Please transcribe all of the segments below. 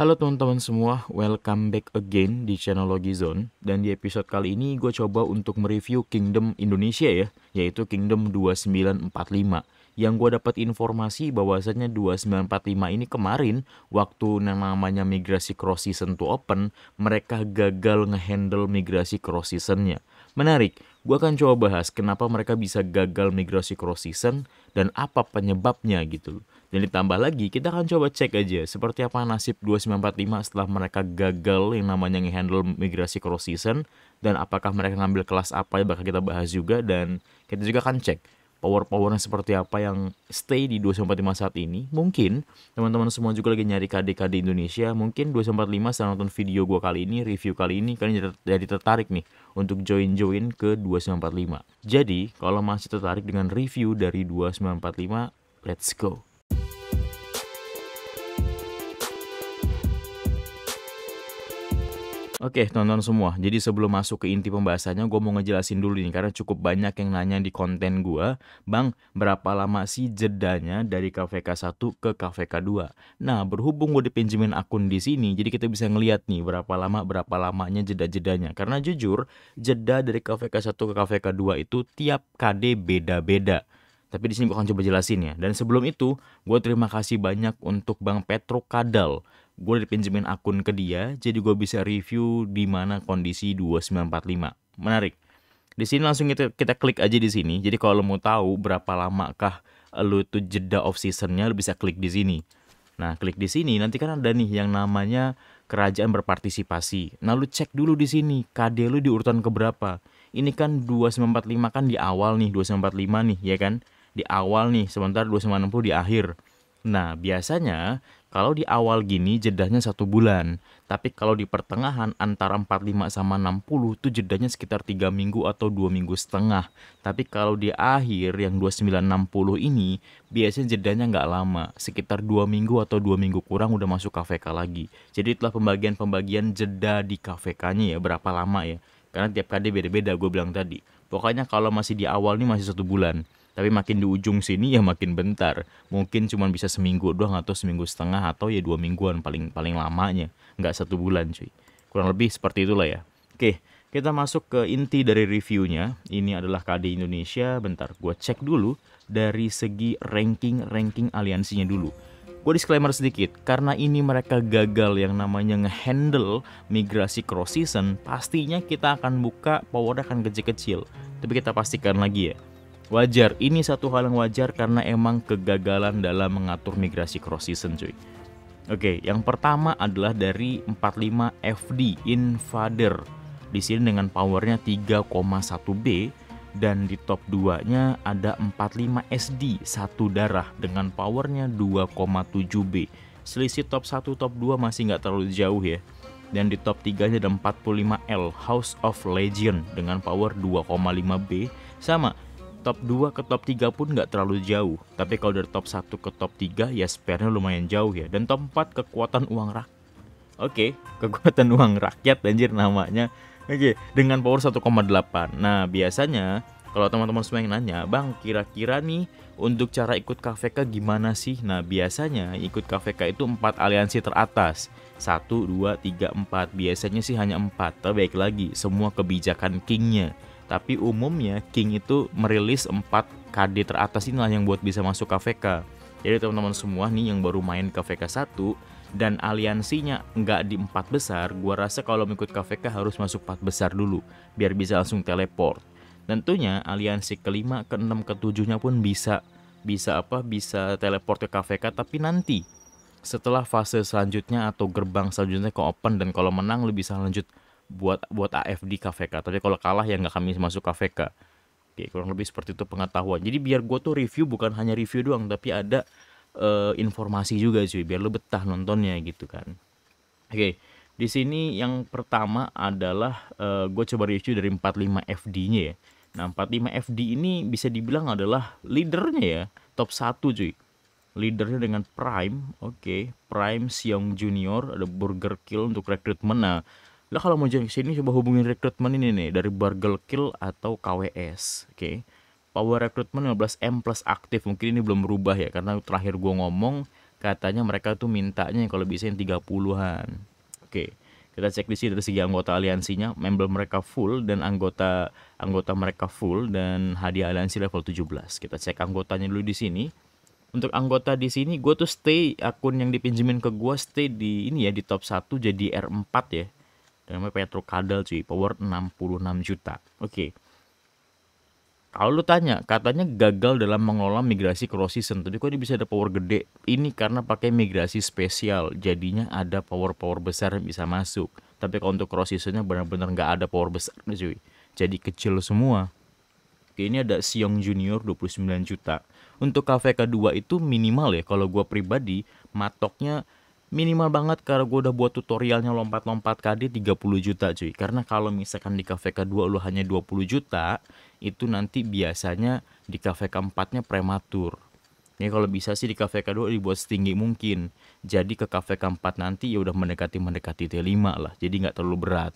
Halo teman-teman semua, welcome back again di channel Logi Zone Dan di episode kali ini gue coba untuk mereview Kingdom Indonesia ya Yaitu Kingdom 2945 Yang gue dapat informasi bahwasannya 2945 ini kemarin Waktu namanya migrasi cross season to open Mereka gagal ngehandle migrasi cross seasonnya Menarik, gue akan coba bahas kenapa mereka bisa gagal migrasi cross season Dan apa penyebabnya gitu loh dan ditambah lagi, kita akan coba cek aja seperti apa nasib 2945 setelah mereka gagal yang namanya nge handle migrasi cross season dan apakah mereka ngambil kelas apa yang bakal kita bahas juga dan kita juga akan cek power-powernya seperti apa yang stay di 2945 saat ini. Mungkin teman-teman semua juga lagi nyari KD-KD Indonesia, mungkin 2945 setelah nonton video gua kali ini, review kali ini, kalian jadi tertarik nih untuk join-join ke 2945. Jadi, kalau masih tertarik dengan review dari 2945, let's go! Oke, tonton semua. Jadi sebelum masuk ke inti pembahasannya, gue mau ngejelasin dulu nih, karena cukup banyak yang nanya di konten gue, Bang, berapa lama sih jedanya dari KVK 1 ke KVK 2? Nah, berhubung gue dipinjemin akun di sini, jadi kita bisa ngeliat nih berapa lama berapa lamanya jeda-jedanya. Karena jujur, jeda dari KVK 1 ke KVK 2 itu tiap KD beda-beda tapi di sini gue akan coba jelasin ya. Dan sebelum itu, gue terima kasih banyak untuk Bang Petro Kadal gue udah dipinjemin akun ke dia jadi gue bisa review di mana kondisi 2945 menarik di sini langsung kita, kita klik aja di sini jadi kalau lo mau tahu berapa lamakah lo itu jeda off seasonnya lo bisa klik di sini nah klik di sini nanti kan ada nih yang namanya kerajaan berpartisipasi nah lo cek dulu di sini KD lo di urutan keberapa ini kan 2945 kan di awal nih 2945 nih ya kan di awal nih sebentar 2960 di akhir Nah, biasanya kalau di awal gini jedahnya satu bulan, tapi kalau di pertengahan antara 45 sama 60 itu jedahnya sekitar tiga minggu atau dua minggu setengah. Tapi kalau di akhir yang 2960 ini biasanya jedahnya nggak lama, sekitar dua minggu atau dua minggu kurang udah masuk KVK lagi. Jadi itulah pembagian-pembagian jeda di KVK-nya ya, berapa lama ya. Karena tiap KD beda-beda gue bilang tadi. Pokoknya kalau masih di awal nih masih satu bulan tapi makin di ujung sini ya makin bentar mungkin cuma bisa seminggu doang atau seminggu setengah atau ya dua mingguan paling paling lamanya nggak satu bulan cuy kurang lebih seperti itulah ya oke kita masuk ke inti dari reviewnya ini adalah KD Indonesia bentar gue cek dulu dari segi ranking ranking aliansinya dulu Gue disclaimer sedikit, karena ini mereka gagal yang namanya ngehandle migrasi cross season, pastinya kita akan buka power akan kecil-kecil. Tapi kita pastikan lagi ya, Wajar, ini satu hal yang wajar karena emang kegagalan dalam mengatur migrasi cross season cuy. Oke, yang pertama adalah dari 45 FD Invader. Di sini dengan powernya 3,1B dan di top 2-nya ada 45 SD satu darah dengan powernya 2,7B. Selisih top 1 top 2 masih nggak terlalu jauh ya. Dan di top 3-nya ada 45L House of Legend dengan power 2,5B. Sama, top 2 ke top 3 pun nggak terlalu jauh. Tapi kalau dari top 1 ke top 3 ya spare-nya lumayan jauh ya. Dan top 4 kekuatan uang rakyat. Oke, okay, kekuatan uang rakyat anjir namanya. Oke, okay, dengan power 1,8. Nah, biasanya kalau teman-teman semua yang nanya, "Bang, kira-kira nih untuk cara ikut KVK gimana sih?" Nah, biasanya ikut KVK itu 4 aliansi teratas. 1 2 3 4. Biasanya sih hanya 4. Tapi baik lagi, semua kebijakan kingnya. nya tapi umumnya King itu merilis 4 KD teratas inilah yang buat bisa masuk KVK. Jadi teman-teman semua nih yang baru main KVK 1 dan aliansinya nggak di empat besar, gua rasa kalau mengikut KVK harus masuk empat besar dulu biar bisa langsung teleport. Tentunya aliansi kelima, keenam, ketujuhnya pun bisa bisa apa bisa teleport ke KVK tapi nanti setelah fase selanjutnya atau gerbang selanjutnya ke open dan kalau menang lu bisa lanjut buat buat AFD KVK tapi kalau kalah ya nggak kami masuk KVK oke kurang lebih seperti itu pengetahuan jadi biar gue tuh review bukan hanya review doang tapi ada uh, informasi juga sih biar lo betah nontonnya gitu kan oke di sini yang pertama adalah uh, eh, gue coba review dari 45 FD-nya ya nah 45 FD ini bisa dibilang adalah leadernya ya top 1 cuy leadernya dengan Prime, oke, okay. Prime Siong Junior, ada Burger Kill untuk rekrutmen. Nah, lah kalau mau join ke sini coba hubungin rekrutmen ini nih dari Bargel Kill atau KWS oke okay. Power Recruitment 15M plus aktif mungkin ini belum berubah ya karena terakhir gua ngomong katanya mereka tuh mintanya kalau bisa yang 30-an oke okay. kita cek di sini dari segi anggota aliansinya member mereka full dan anggota anggota mereka full dan hadiah aliansi level 17 kita cek anggotanya dulu di sini untuk anggota di sini gue tuh stay akun yang dipinjemin ke gue stay di ini ya di top 1 jadi R4 ya namanya Petro Kadal cuy power 66 juta oke okay. Kalau lu tanya, katanya gagal dalam mengelola migrasi cross season. Tadi kok dia bisa ada power gede? Ini karena pakai migrasi spesial, jadinya ada power-power besar yang bisa masuk. Tapi kalau untuk cross seasonnya benar-benar nggak ada power besar cuy. Jadi kecil semua. Oke, ini ada Siong Junior 29 juta. Untuk kafe kedua itu minimal ya, kalau gua pribadi matoknya minimal banget karena gue udah buat tutorialnya lompat-lompat KD 30 juta cuy karena kalau misalkan di cafe kedua lu hanya 20 juta itu nanti biasanya di cafe keempatnya prematur ya kalau bisa sih di cafe kedua dibuat setinggi mungkin jadi ke cafe keempat nanti ya udah mendekati mendekati T5 lah jadi nggak terlalu berat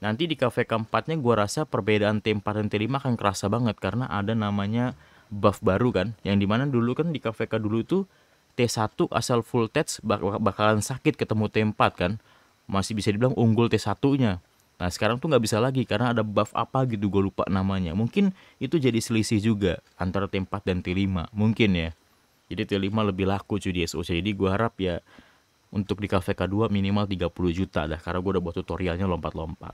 nanti di cafe keempatnya gue rasa perbedaan T4 dan T5 akan kerasa banget karena ada namanya buff baru kan yang dimana dulu kan di cafe dulu tuh T1 asal full touch bak bakalan sakit ketemu T4 kan. Masih bisa dibilang unggul T1-nya. Nah sekarang tuh nggak bisa lagi karena ada buff apa gitu gue lupa namanya. Mungkin itu jadi selisih juga antara T4 dan T5. Mungkin ya. Jadi T5 lebih laku cuy di SOC. Jadi gue harap ya untuk di kvk 2 minimal 30 juta dah. Karena gue udah buat tutorialnya lompat-lompat.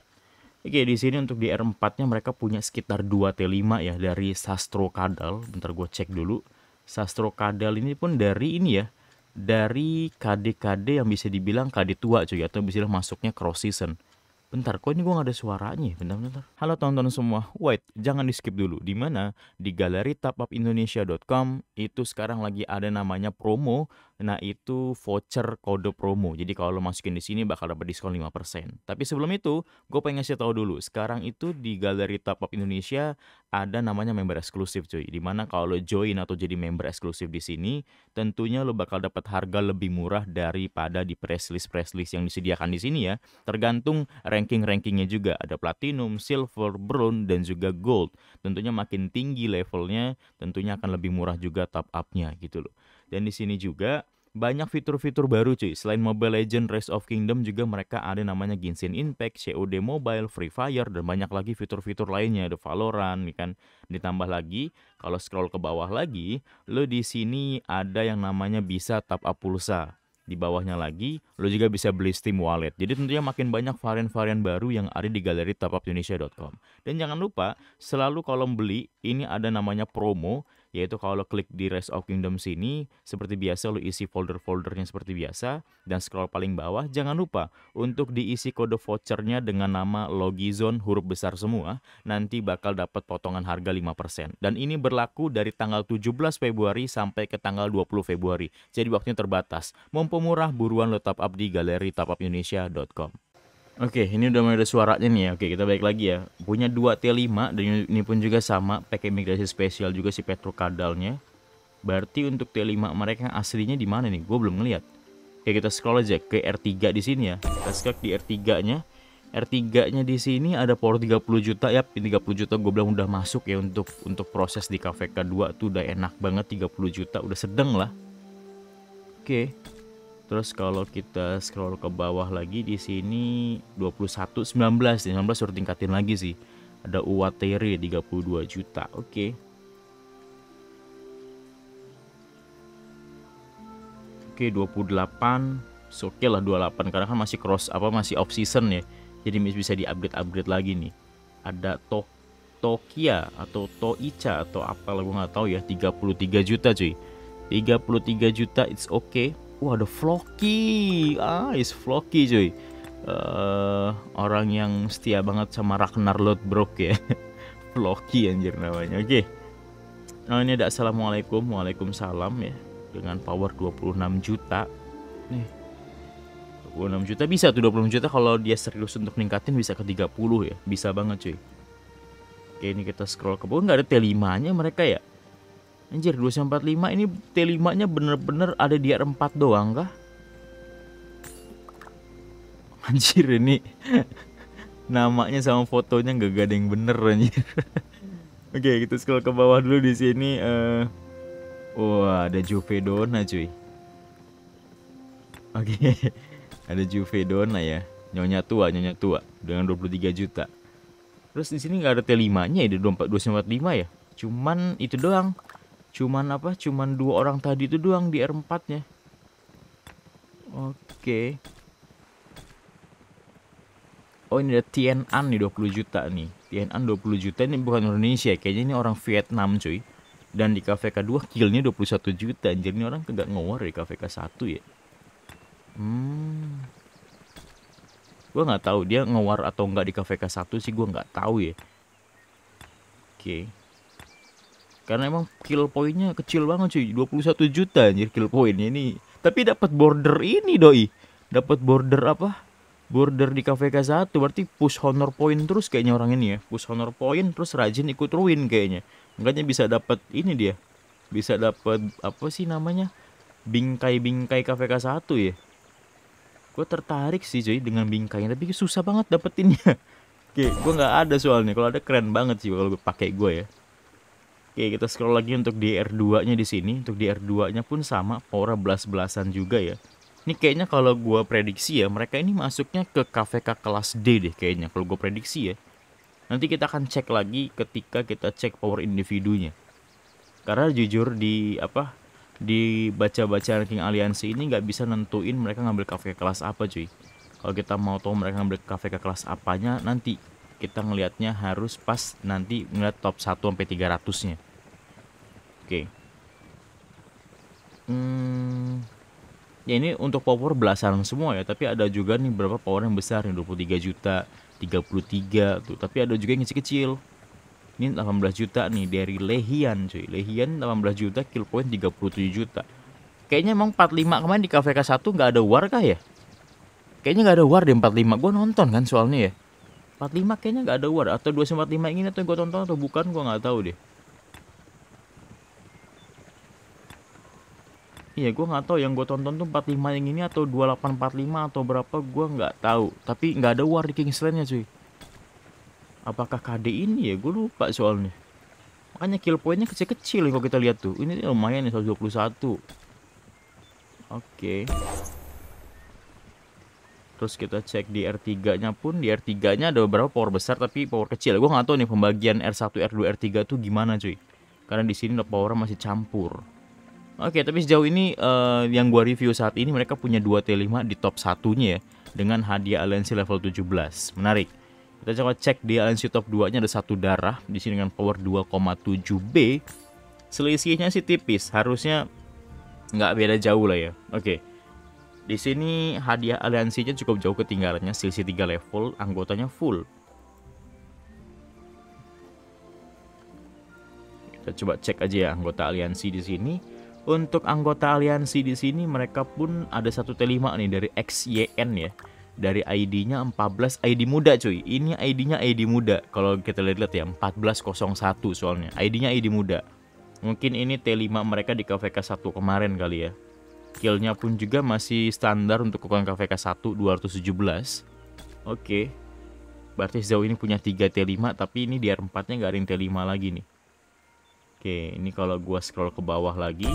Oke di sini untuk di R4 nya mereka punya sekitar 2 T5 ya dari Sastro Kadal. Bentar gue cek dulu. Sastro Kadal ini pun dari ini ya, dari KD-KD yang bisa dibilang KD tua cuy atau bisa dibilang masuknya cross season. Bentar, kok ini gue gak ada suaranya? Ya? Bentar, bentar. Halo tonton semua, wait, jangan di skip dulu. Di mana? Di galeri tapupindonesia.com itu sekarang lagi ada namanya promo Nah, itu voucher kode promo. Jadi kalau lo masukin di sini bakal dapat diskon 5%. Tapi sebelum itu, gue pengen ngasih tau dulu. Sekarang itu di galeri Top Up Indonesia ada namanya member eksklusif, cuy. Dimana kalau lo join atau jadi member eksklusif di sini, tentunya lo bakal dapat harga lebih murah daripada di press list press list yang disediakan di sini ya. Tergantung ranking-rankingnya juga. Ada platinum, silver, bronze, dan juga gold. Tentunya makin tinggi levelnya, tentunya akan lebih murah juga top up-nya gitu loh. Dan di sini juga banyak fitur-fitur baru cuy. Selain Mobile Legend, Rise of Kingdom juga mereka ada namanya Genshin Impact, COD Mobile, Free Fire, dan banyak lagi fitur-fitur lainnya. Ada Valorant, nih ya kan. Ditambah lagi, kalau scroll ke bawah lagi, lo di sini ada yang namanya bisa top up pulsa. Di bawahnya lagi, lo juga bisa beli Steam Wallet. Jadi tentunya makin banyak varian-varian baru yang ada di galeri topupindonesia.com. Dan jangan lupa, selalu kalau beli, ini ada namanya promo yaitu kalau lo klik di Rise of Kingdom sini, seperti biasa lo isi folder-foldernya seperti biasa, dan scroll paling bawah, jangan lupa untuk diisi kode vouchernya dengan nama Logizon huruf besar semua, nanti bakal dapat potongan harga 5%. Dan ini berlaku dari tanggal 17 Februari sampai ke tanggal 20 Februari, jadi waktunya terbatas. Mumpung murah, buruan lo top up di galeri topupindonesia.com. Oke, ini udah mulai ada suaranya nih ya. Oke, kita balik lagi ya. Punya 2 T5 dan ini pun juga sama pakai migrasi spesial juga si Kadalnya. Berarti untuk T5 mereka aslinya di mana nih? Gue belum ngeliat. Oke, kita scroll aja ke R3 di sini ya. Kita scroll di R3-nya. R3-nya di sini ada power 30 juta ya. 30 juta gue bilang udah masuk ya untuk untuk proses di KVK 2 tuh udah enak banget 30 juta udah sedang lah. Oke. Terus kalau kita scroll ke bawah lagi di sini 21 19 19 suruh tingkatin lagi sih. Ada Uwateri 32 juta. Oke. Okay. Oke, okay, 28 oke okay lah 28 karena kan masih cross apa masih off season ya. Jadi bisa di-upgrade-upgrade lagi nih. Ada to Tokia atau Toicha atau apa lah gue nggak tahu ya 33 juta cuy. 33 juta it's okay Wah ada Floki, ah is Floki cuy. Uh, orang yang setia banget sama Ragnar Lodbrok ya. Floki anjir namanya. Oke. Okay. Nah ini ada Assalamualaikum, Waalaikumsalam ya. Dengan power 26 juta. Nih. 26 juta bisa tuh 26 juta kalau dia serius untuk ningkatin bisa ke 30 ya. Bisa banget cuy. Oke ini kita scroll ke bawah nggak ada T5 nya mereka ya Anjir 245 ini T5 nya bener-bener ada di R4 doang kah? Anjir ini namanya sama fotonya nggak gak ada yang bener anjir. Oke okay, kita scroll ke bawah dulu di sini. Uh, eh. wah oh, ada Juve Dona cuy. Oke ada Juve Dona ya. Nyonya tua, nyonya tua dengan 23 juta. Terus di sini nggak ada T5 nya ya, 245 ya. Cuman itu doang Cuman apa? Cuman dua orang tadi itu doang di R4-nya. Oke. Okay. Oh ini ada Tian'an nih 20 juta nih. Tian'an 20 juta ini bukan Indonesia, kayaknya ini orang Vietnam cuy. Dan di KVK 2 killnya 21 juta. Anjir ini orang kagak ngowar di KVK 1 ya. Hmm. Gue nggak tahu dia ngowar atau nggak di KVK 1 sih gue nggak tahu ya. Oke. Okay karena emang kill pointnya kecil banget cuy 21 juta anjir kill pointnya ini tapi dapat border ini doi dapat border apa border di KVK 1 berarti push honor point terus kayaknya orang ini ya push honor point terus rajin ikut ruin kayaknya makanya bisa dapat ini dia bisa dapat apa sih namanya bingkai-bingkai KVK 1 ya gue tertarik sih cuy dengan bingkainya tapi susah banget dapetinnya Oke, gue gak ada soalnya. Kalau ada keren banget sih kalau gue pakai gue ya. Oke, kita scroll lagi untuk di R2-nya di sini. Untuk di R2-nya pun sama, power belas-belasan juga ya. Ini kayaknya kalau gue prediksi ya, mereka ini masuknya ke KVK kelas D deh kayaknya. Kalau gue prediksi ya. Nanti kita akan cek lagi ketika kita cek power individunya. Karena jujur di apa di baca-baca ranking aliansi ini nggak bisa nentuin mereka ngambil KVK kelas apa cuy. Kalau kita mau tahu mereka ngambil KVK kelas apanya nanti kita ngelihatnya harus pas nanti ngeliat top 1 sampai 300-nya. Oke. Okay. Hmm, ya ini untuk power belasan semua ya, tapi ada juga nih berapa power yang besar nih 23 juta, 33 tuh, tapi ada juga yang kecil-kecil. Ini 18 juta nih dari Lehian cuy. Lehian 18 juta, kill point 37 juta. Kayaknya emang 45 kemarin di KVK 1 nggak ada war kah ya? Kayaknya nggak ada war di 45. Gue nonton kan soalnya ya. 45 kayaknya nggak ada war atau 245 ini atau gue tonton atau bukan gue nggak tahu deh. Iya gue nggak tahu yang gue tonton tuh 45 yang ini atau 2845 atau berapa gue nggak tahu. Tapi nggak ada war di kingsland ya, cuy. Apakah KD ini ya gue lupa soalnya. Makanya kill pointnya kecil-kecil kalau kita lihat tuh. Ini lumayan ya, 121. Oke. Terus kita cek di R3-nya pun di R3-nya ada beberapa power besar tapi power kecil. Gue nggak tahu nih pembagian R1, R2, R3 tuh gimana cuy. Karena di sini power masih campur. Oke, tapi sejauh ini uh, yang gua review saat ini mereka punya dua T5 di top satunya ya dengan hadiah aliansi level 17. Menarik. Kita coba cek di aliansi top 2-nya ada satu darah di sini dengan power 2,7B. Selisihnya sih tipis, harusnya nggak beda jauh lah ya. Oke. Di sini hadiah aliansinya cukup jauh ketinggalannya, selisih 3 level, anggotanya full. Kita coba cek aja ya anggota aliansi di sini. Untuk anggota aliansi di sini mereka pun ada satu T5 nih dari XYN ya. Dari ID-nya 14 ID muda cuy. Ini ID-nya ID muda. Kalau kita lihat lihat ya 1401 soalnya. ID-nya ID muda. Mungkin ini T5 mereka di KVK 1 kemarin kali ya. Killnya pun juga masih standar untuk ukuran KVK 1 217. Oke. Berarti sejauh ini punya 3 T5 tapi ini DR4-nya nggak ada yang T5 lagi nih. Oke, ini kalau gua scroll ke bawah lagi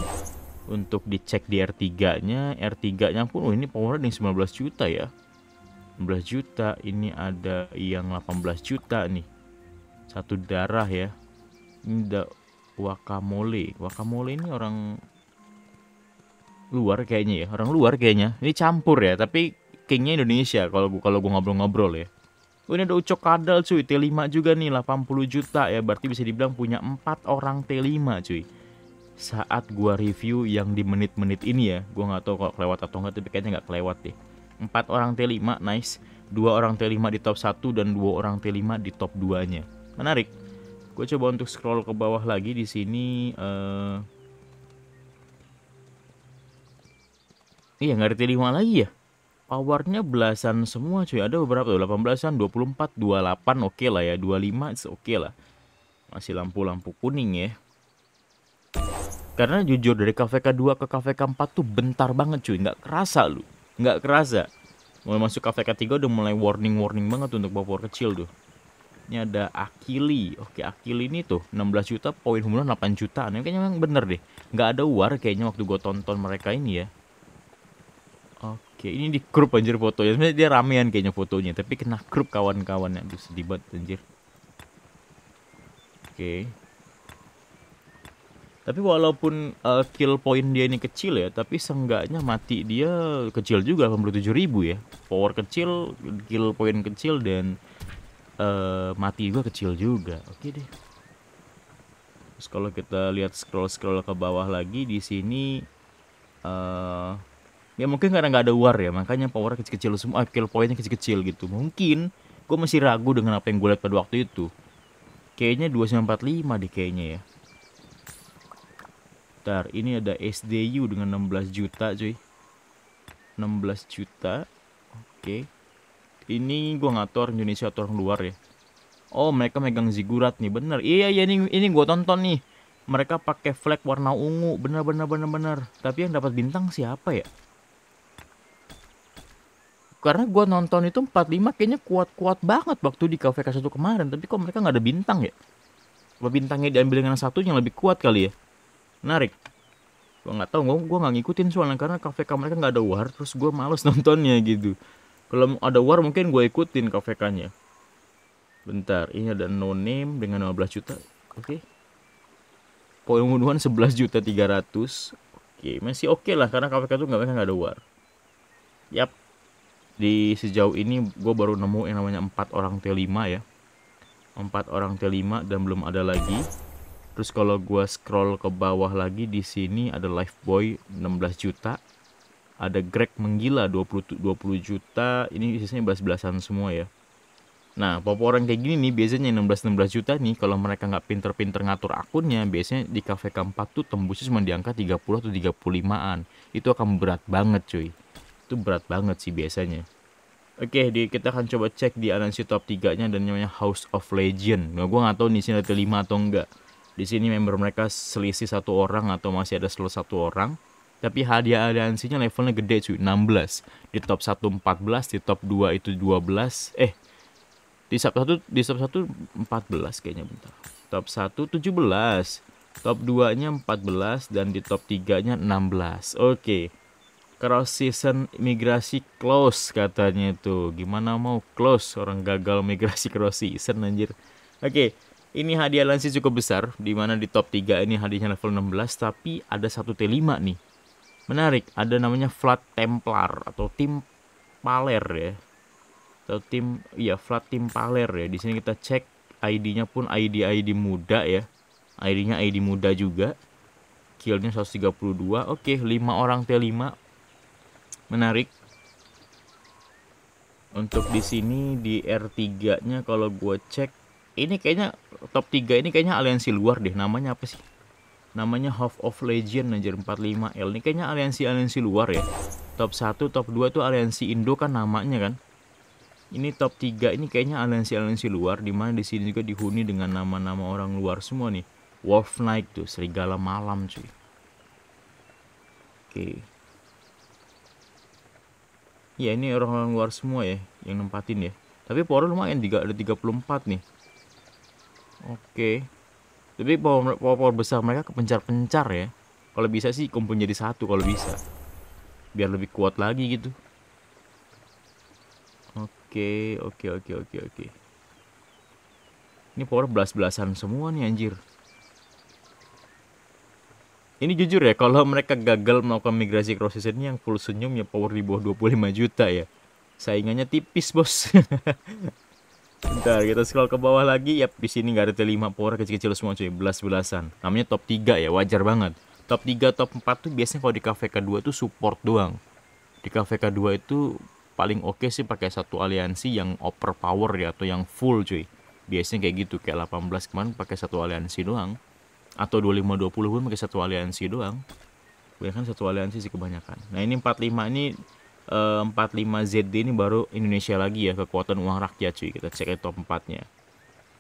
untuk dicek di R3-nya, R3-nya pun oh ini power yang 19 juta ya. 16 juta, ini ada yang 18 juta nih. Satu darah ya. Ini da Wakamole. Wakamole ini orang luar kayaknya ya, orang luar kayaknya. Ini campur ya, tapi kingnya Indonesia kalau gua kalau gua ngobrol-ngobrol ya ini ada Ucok Kadal cuy, T5 juga nih 80 juta ya, berarti bisa dibilang punya 4 orang T5 cuy. Saat gua review yang di menit-menit ini ya, gua nggak tahu kalau kelewat atau enggak tapi kayaknya nggak kelewat deh. 4 orang T5 nice, 2 orang T5 di top 1 dan 2 orang T5 di top 2-nya. Menarik. Gue coba untuk scroll ke bawah lagi di sini uh... Iya nggak ada T5 lagi ya powernya belasan semua cuy ada beberapa tuh 18an 24 28 oke okay lah ya 25 oke okay lah masih lampu-lampu kuning ya karena jujur dari k 2 ke k 4 tuh bentar banget cuy nggak kerasa lu nggak kerasa mulai masuk k 3 udah mulai warning-warning banget untuk bawa power kecil tuh ini ada Akili oke Akili ini tuh 16 juta poin humulan 8 jutaan ini kayaknya memang bener deh nggak ada war kayaknya waktu gue tonton mereka ini ya kayak ini di grup anjir fotonya sebenarnya dia ramean kayaknya fotonya tapi kena grup kawan-kawannya yang sedih banget anjir oke tapi walaupun uh, eh, kill point dia ini kecil ya tapi seenggaknya mati dia kecil juga 87 ribu ya power kecil kill point kecil dan uh, mati juga kecil juga oke deh terus kalau kita lihat scroll scroll ke bawah lagi di sini uh, ya mungkin karena nggak ada war ya makanya power kecil-kecil semua kill pointnya kecil-kecil gitu mungkin gue masih ragu dengan apa yang gue lihat pada waktu itu kayaknya 2945 deh kayaknya ya Bentar, ini ada SDU dengan 16 juta cuy 16 juta Oke okay. Ini gue ngatur Indonesia atau orang luar ya Oh mereka megang zigurat nih bener Iya iya ini, ini gue tonton nih mereka pakai flag warna ungu bener bener bener bener tapi yang dapat bintang siapa ya karena gue nonton itu 45 kayaknya kuat-kuat banget waktu di KVK 1 kemarin tapi kok mereka nggak ada bintang ya apa bintangnya diambil dengan satu yang lebih kuat kali ya menarik gue nggak tahu gue gue nggak ngikutin soalnya karena KVK mereka nggak ada war terus gue males nontonnya gitu kalau ada war mungkin gue ikutin KVK nya bentar ini ada no name dengan 15 juta oke okay. pembunuhan 11 juta 300 oke okay. masih oke okay lah karena KVK itu nggak mereka nggak ada war Yap, di sejauh ini gue baru nemu yang namanya empat orang T5 ya empat orang T5 dan belum ada lagi terus kalau gue scroll ke bawah lagi di sini ada Life Lifeboy 16 juta ada Greg menggila 20 20 juta ini sisanya belas belasan semua ya Nah, popo orang kayak gini nih biasanya 16-16 juta nih kalau mereka nggak pinter-pinter ngatur akunnya biasanya di kafe keempat tuh tembusnya cuma di angka 30 atau 35-an. Itu akan berat banget cuy itu berat banget sih biasanya Oke, di, kita akan coba cek di anansi top 3-nya dan namanya House of Legend. Nah, gue nggak tahu di sini ada lima atau enggak. Di sini member mereka selisih satu orang atau masih ada selisih satu orang. Tapi hadiah aliansinya levelnya gede cuy, 16. Di top 1 14, di top 2 itu 12. Eh, di top 1, di top 1 14 kayaknya bentar. Top 1 17. Top 2-nya 14 dan di top 3-nya 16. Oke. Okay cross season migrasi close katanya itu gimana mau close orang gagal migrasi cross season anjir oke okay, ini hadiah lansi cukup besar dimana di top 3 ini hadiahnya level 16 tapi ada satu T5 nih menarik ada namanya Flat Templar atau tim Paler ya atau tim ya Flat tim Paler ya di sini kita cek ID-nya pun ID ID muda ya ID-nya ID muda juga killnya 132 oke okay, 5 orang T5 menarik untuk di sini di R3 nya kalau gue cek ini kayaknya top 3 ini kayaknya aliansi luar deh namanya apa sih namanya Half of Legend anjir 45L ini kayaknya aliansi-aliansi luar ya top 1 top 2 tuh aliansi Indo kan namanya kan ini top 3 ini kayaknya aliansi-aliansi luar dimana di sini juga dihuni dengan nama-nama orang luar semua nih Wolf Knight tuh serigala malam cuy oke okay ya ini orang-orang luar semua ya yang nempatin ya tapi power lumayan tiga ada 34 nih oke tapi power, power, power besar mereka kepencar-pencar ya kalau bisa sih kumpul jadi satu kalau bisa biar lebih kuat lagi gitu oke oke oke oke oke ini power belas-belasan semua nih anjir ini jujur ya kalau mereka gagal melakukan migrasi cross season yang full senyum ya power di bawah 25 juta ya saingannya tipis bos Bentar, kita scroll ke bawah lagi. Yap, di sini nggak ada T5 power kecil-kecil semua cuy, belas-belasan. Namanya top 3 ya, wajar banget. Top 3, top 4 tuh biasanya kalau di cafe k 2 tuh support doang. Di cafe k 2 itu paling oke okay sih pakai satu aliansi yang overpower ya atau yang full cuy. Biasanya kayak gitu, kayak 18 kemarin pakai satu aliansi doang atau 2520 pun pakai satu aliansi doang kebanyakan satu aliansi sih kebanyakan nah ini 45 ini e, eh, 45ZD ini baru Indonesia lagi ya kekuatan uang rakyat cuy kita cek top 4 nya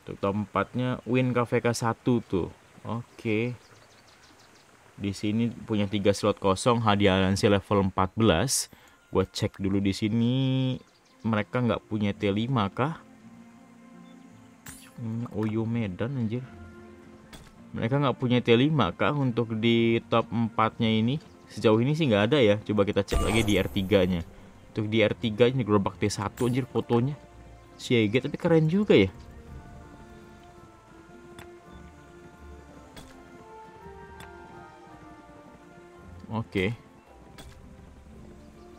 untuk top 4 nya Win KVK 1 tuh oke okay. di sini punya tiga slot kosong hadiah aliansi level 14 gue cek dulu di sini mereka nggak punya T5 kah? Hmm, Oyo Medan anjir mereka nggak punya T5 kah untuk di top 4 nya ini sejauh ini sih nggak ada ya coba kita cek lagi di R3 nya untuk di R3 ini gerobak T1 anjir fotonya siaga tapi keren juga ya oke okay.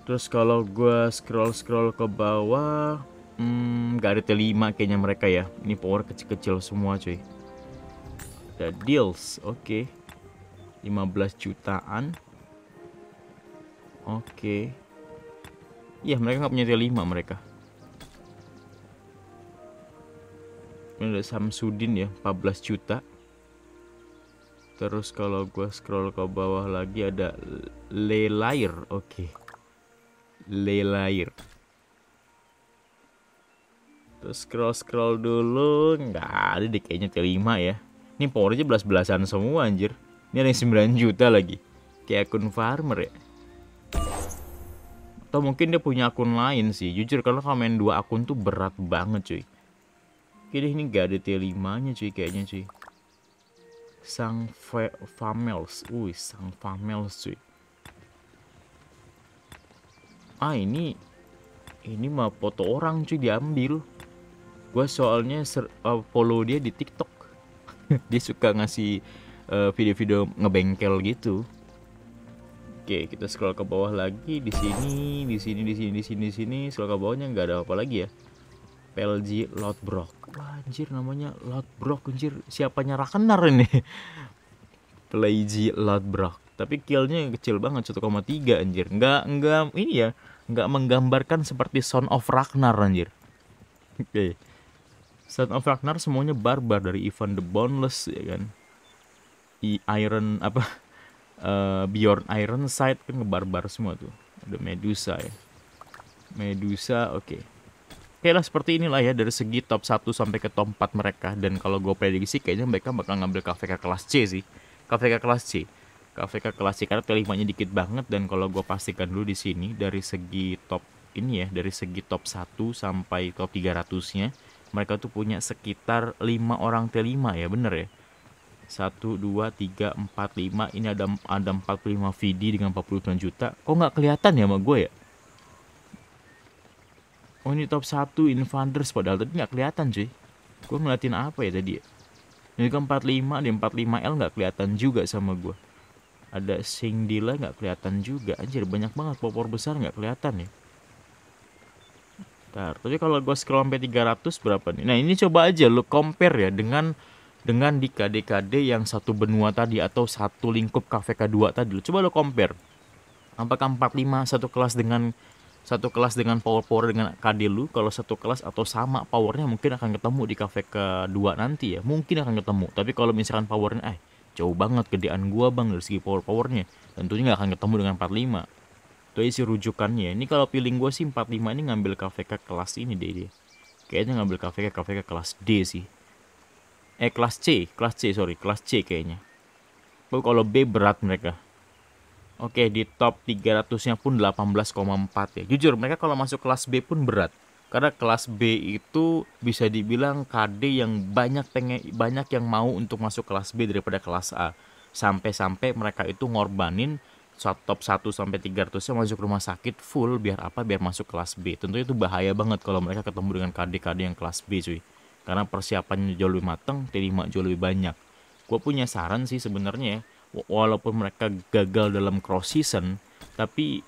terus kalau gue scroll scroll ke bawah hmm, gak ada T5 kayaknya mereka ya ini power kecil-kecil semua cuy The deals, oke. Okay. 15 jutaan. Oke. Okay. Iya, mereka nggak punya T5 mereka. Ini ada Samsudin ya, 14 juta. Terus kalau gua scroll ke bawah lagi ada Lelair. Oke. Okay. Lelair. Terus scroll-scroll dulu, nggak ada deh kayaknya T5 ya. Ini powernya belas-belasan semua anjir. Ini ada yang 9 juta lagi. Kayak akun farmer ya. Atau mungkin dia punya akun lain sih. Jujur kalau kalau main dua akun tuh berat banget cuy. Kira ini gak ada T5 nya cuy kayaknya cuy. Sang Famels. Wih Sang Famels cuy. Ah ini. Ini mah foto orang cuy diambil. Gue soalnya ser, uh, follow dia di TikTok dia suka ngasih video eh, video-video ngebengkel gitu Oke, kita scroll ke bawah lagi di sini, di sini, di sini, di sini, di sini. Scroll ke bawahnya nggak ada apa lagi ya. Pelji Lotbrok. Wah, anjir namanya Lotbrok. anjir. Siapanya Rakenar ini? Pelji Lotbrok. Tapi killnya kecil banget 1,3 anjir. Nggak nggak ini ya, nggak menggambarkan seperti Son of Ragnar anjir. Oke. Okay. Saat of Ragnar semuanya barbar dari Ivan the Boundless ya kan. I Iron apa uh, Bjorn Ironside kan ngebarbar semua tuh. Ada Medusa ya. Medusa oke. Okay. Oke lah seperti inilah ya dari segi top 1 sampai ke top 4 mereka dan kalau gue prediksi kayaknya mereka bakal ngambil KVK kelas C sih. KVK kelas C. KVK kelas C karena telimanya dikit banget dan kalau gue pastikan dulu di sini dari segi top ini ya dari segi top 1 sampai top 300-nya mereka tuh punya sekitar 5 orang T5 ya bener ya 1, 2, 3, 4, 5 ini ada ada 45 VD dengan 49 juta kok nggak kelihatan ya sama gue ya oh ini top 1 Invaders padahal tadi nggak kelihatan cuy gue ngeliatin apa ya tadi ya ini ke 45 di 45L nggak kelihatan juga sama gue ada Singdila nggak kelihatan juga anjir banyak banget popor besar nggak kelihatan ya Bentar. Tapi kalau gua scroll sampai 300 berapa nih? Nah, ini coba aja lu compare ya dengan dengan di KDKD yang satu benua tadi atau satu lingkup k 2 tadi. Lu coba lu compare. Apakah 45 satu kelas dengan satu kelas dengan power power dengan KD lu kalau satu kelas atau sama powernya mungkin akan ketemu di KVK 2 nanti ya mungkin akan ketemu tapi kalau misalkan powernya eh jauh banget gedean gua bang dari segi power powernya tentunya nggak akan ketemu dengan 45 itu isi ya rujukannya. Ini kalau piling gue sih 45 ini ngambil KVK kelas ini deh dia. Kayaknya ngambil kafe KVK kelas D sih. Eh kelas C, kelas C sorry, kelas C kayaknya. tapi oh, kalau B berat mereka. Oke, di top 300-nya pun 18,4 ya. Jujur, mereka kalau masuk kelas B pun berat. Karena kelas B itu bisa dibilang KD yang banyak pengen banyak yang mau untuk masuk kelas B daripada kelas A. Sampai-sampai mereka itu ngorbanin top 1 sampai 300 yang masuk rumah sakit full biar apa biar masuk kelas B tentunya itu bahaya banget kalau mereka ketemu dengan KD-KD yang kelas B cuy karena persiapannya jauh lebih matang T5 jauh lebih banyak gue punya saran sih sebenarnya ya, walaupun mereka gagal dalam cross season tapi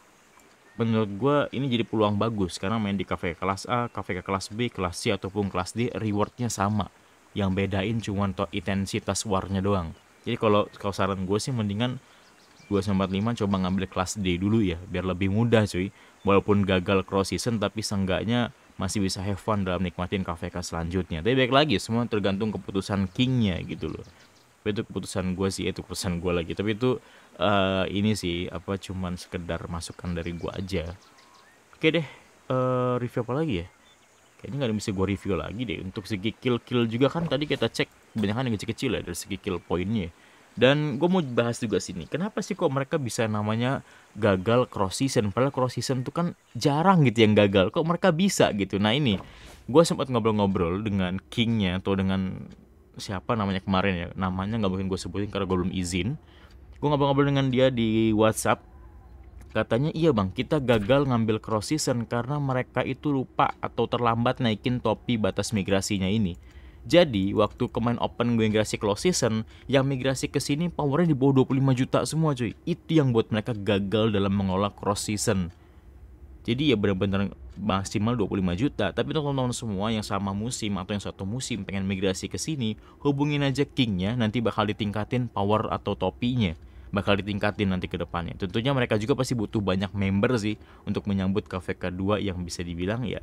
menurut gue ini jadi peluang bagus karena main di kafe kelas A, kafe ke kelas B, kelas C ataupun kelas D rewardnya sama yang bedain cuma to intensitas warnya doang jadi kalau kalau saran gue sih mendingan 2 sempat coba ngambil kelas D dulu ya biar lebih mudah cuy. Walaupun gagal cross season tapi seenggaknya masih bisa have fun dalam nikmatin kafe KVK selanjutnya. Tapi baik lagi semua tergantung keputusan kingnya gitu loh. Tapi itu keputusan gue sih, eh, itu keputusan gue lagi. Tapi itu uh, ini sih apa cuman sekedar masukan dari gue aja. Oke deh, uh, review apa lagi ya? Kayaknya nggak bisa gue review lagi deh. Untuk segi kill kill juga kan tadi kita cek kebanyakan yang kecil-kecil ya dari segi kill poinnya. Dan gue mau bahas juga sini, kenapa sih kok mereka bisa namanya gagal cross season? Padahal cross season tuh kan jarang gitu yang gagal, kok mereka bisa gitu? Nah ini, gue sempat ngobrol-ngobrol dengan kingnya atau dengan siapa namanya kemarin ya, namanya nggak mungkin gue sebutin karena gue belum izin. Gue ngobrol-ngobrol dengan dia di WhatsApp, katanya iya bang kita gagal ngambil cross season karena mereka itu lupa atau terlambat naikin topi batas migrasinya ini jadi waktu kemarin open gue migrasi close season, yang migrasi ke sini powernya di bawah 25 juta semua cuy. Itu yang buat mereka gagal dalam mengelola cross season. Jadi ya benar-benar maksimal 25 juta. Tapi teman-teman semua yang sama musim atau yang satu musim pengen migrasi ke sini, hubungin aja kingnya nanti bakal ditingkatin power atau topinya bakal ditingkatin nanti ke depannya. Tentunya mereka juga pasti butuh banyak member sih untuk menyambut KVK2 yang bisa dibilang ya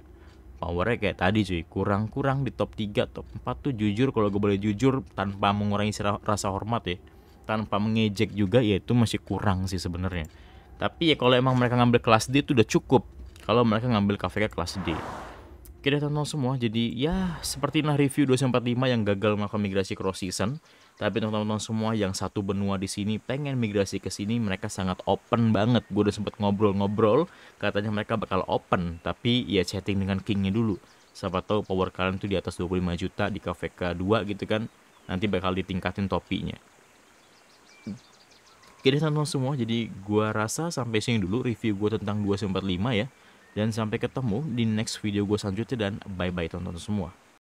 powernya kayak tadi cuy kurang-kurang di top 3 top 4 tuh jujur kalau gue boleh jujur tanpa mengurangi rasa hormat ya tanpa mengejek juga ya itu masih kurang sih sebenarnya tapi ya kalau emang mereka ngambil kelas D itu udah cukup kalau mereka ngambil kafe kelas D kita tonton semua jadi ya seperti nah review 245 yang gagal melakukan migrasi cross season tapi teman-teman semua yang satu benua di sini pengen migrasi ke sini, mereka sangat open banget. Gue udah sempet ngobrol-ngobrol, katanya mereka bakal open, tapi ya chatting dengan kingnya dulu. Siapa tahu power kalian tuh di atas 25 juta di KVK 2 gitu kan, nanti bakal ditingkatin topinya. Oke deh teman-teman semua, jadi gue rasa sampai sini dulu review gue tentang 245 ya. Dan sampai ketemu di next video gue selanjutnya dan bye-bye teman-teman semua.